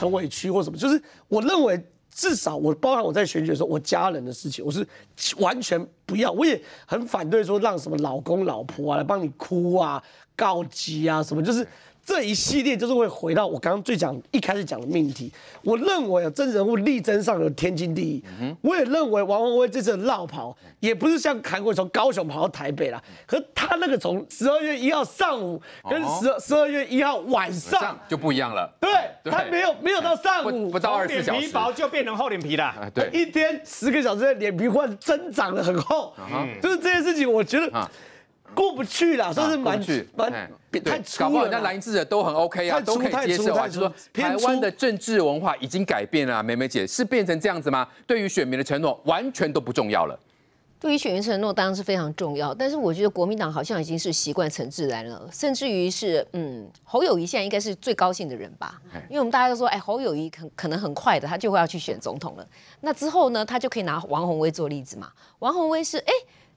很委屈或什么，就是我认为至少我包含我在选举的时候，我家人的事情我是完全不要，我也很反对说让什么老公老婆啊来帮你哭啊、告急啊什么，就是。这一系列就是会回到我刚刚最讲一开始讲的命题。我认为真人物力争上有天经地义。我也认为王宏威这次绕跑也不是像韩国从高雄跑到台北了。可他那个从十二月一号上午跟十十二月一号晚上就不一样了。对，他没有没有到上午不到二十小时，脸皮薄就变成厚脸皮了。对，一天十个小时的脸皮换，增长得很厚。就是这件事情，我觉得。过不去了，都是蛮蛮太粗了。那来资者都很 OK 啊，都可以接受。就是说，台湾的政治文化已经改变了。梅梅姐是变成这样子吗？对于选民的承诺完全都不重要了。对于选民承诺当然是非常重要，但是我觉得国民党好像已经是习惯成自然了，甚至于是嗯，侯友谊现在应该是最高兴的人吧？因为我们大家都说，哎，侯友谊可可能很快的他就会要去选总统了。那之后呢，他就可以拿王宏威做例子嘛？王宏威是哎，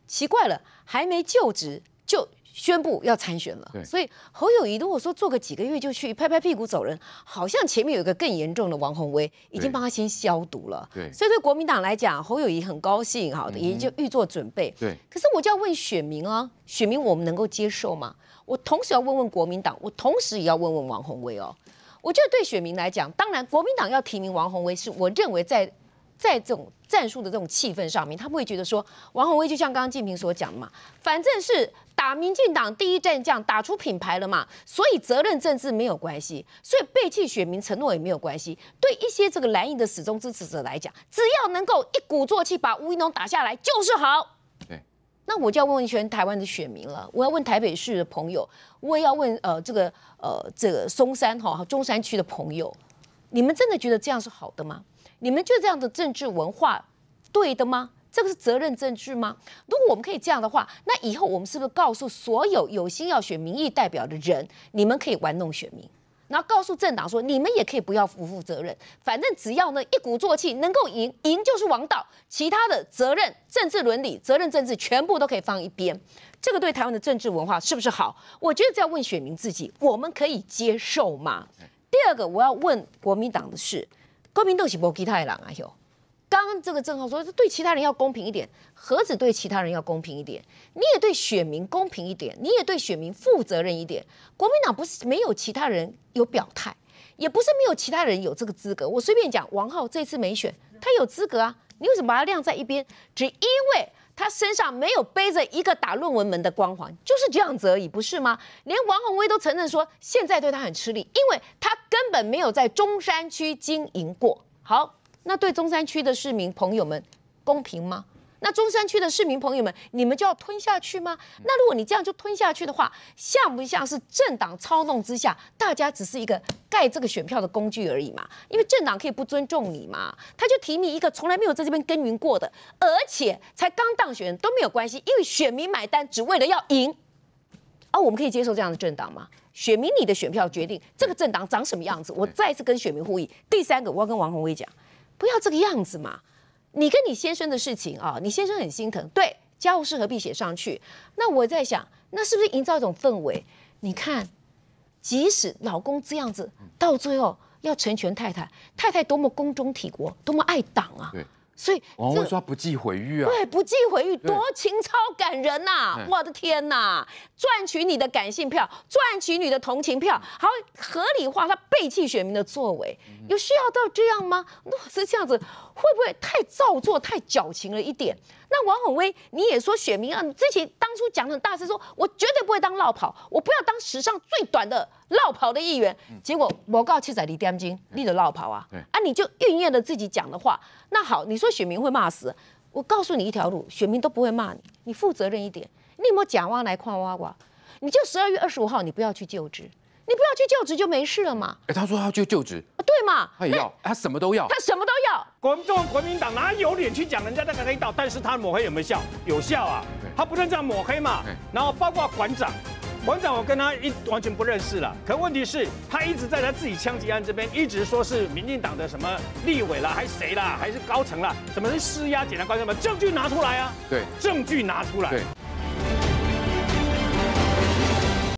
奇怪了，还没就职。就宣布要参选了，所以侯友谊如果说做个几个月就去拍拍屁股走人，好像前面有一个更严重的王宏威已经帮他先消毒了，对，所以对国民党来讲，侯友谊很高兴，好的，也就预做准备，对。可是我就要问选民啊，选民我们能够接受吗？我同时要问问国民党，我同时也要问问王宏威哦。我觉得对选民来讲，当然国民党要提名王宏威，是我认为在。在这种战术的这种气氛上面，他不会觉得说王宏威就像刚刚静平所讲嘛，反正是打民进党第一战将，打出品牌了嘛，所以责任政治没有关系，所以背弃选民承诺也没有关系。对一些这个蓝营的始终支持者来讲，只要能够一鼓作气把吴宜农打下来就是好。对，那我就要问一圈台湾的选民了，我要问台北市的朋友，我也要问呃这个呃这个松山哈和中山区的朋友，你们真的觉得这样是好的吗？你们就这样的政治文化对的吗？这个是责任政治吗？如果我们可以这样的话，那以后我们是不是告诉所有有心要选民意代表的人，你们可以玩弄选民，然后告诉政党说，你们也可以不要不负责任，反正只要呢一鼓作气能够赢，赢就是王道，其他的责任政治伦理、责任政治全部都可以放一边。这个对台湾的政治文化是不是好？我觉得要问选民自己，我们可以接受吗？第二个，我要问国民党的是。国民党是无其他的人啊哟！刚刚这个账浩说对其他人要公平一点，何止对其他人要公平一点，你也对选民公平一点，你也对选民负责任一点。国民党不是没有其他人有表态，也不是没有其他人有这个资格。我随便讲，王浩这次没选，他有资格啊，你为什么把他晾在一边？只因为。他身上没有背着一个打论文门的光环，就是这样子而已，不是吗？连王宏威都承认说，现在对他很吃力，因为他根本没有在中山区经营过。好，那对中山区的市民朋友们公平吗？那中山区的市民朋友们，你们就要吞下去吗？那如果你这样就吞下去的话，像不像是政党操弄之下，大家只是一个盖这个选票的工具而已嘛？因为政党可以不尊重你嘛，他就提名一个从来没有在这边耕耘过的，而且才刚当选都没有关系，因为选民买单只为了要赢。哦，我们可以接受这样的政党吗？选民你的选票决定这个政党长什么样子。我再一次跟选民呼吁，第三个我要跟王宏威讲，不要这个样子嘛。你跟你先生的事情啊，你先生很心疼，对家务事何必写上去？那我在想，那是不是营造一种氛围？你看，即使老公这样子，到最后要成全太太，太太多么公忠体国，多么爱党啊！对。所以，我为什么说不计毁誉啊？对，不计毁誉，多情超感人呐！我的天呐，赚取你的感性票，赚取你的同情票，好合理化他背弃选民的作为，有需要到这样吗？是这样子，会不会太造作、太矫情了一点？那王宏威，你也说选民啊，之前当初讲很大声，说我绝对不会当绕跑，我不要当史上最短的绕跑的议员。结果我告七仔李点金，立了绕跑啊！啊，你就应验了自己讲的话。那好，你说选民会骂死，我告诉你一条路，选民都不会骂你，你负责任一点。你莫讲挖来矿挖挖，你就十二月二十五号，你不要去就职，你不要去就职就没事了嘛。哎，他说他去就职，对嘛？他也要，他什么都要，他什么都要。我们中为国民党哪有脸去讲人家那个黑道？但是他抹黑有没有效？有效啊！他不断这样抹黑嘛。然后包括馆长，馆长我跟他一完全不认识了。可问题是，他一直在他自己枪击案这边一直说是民进党的什么立委啦，还是谁啦，还是高层啦？怎么是施压？检察官什么？证据拿出来啊！对，证据拿出来。对。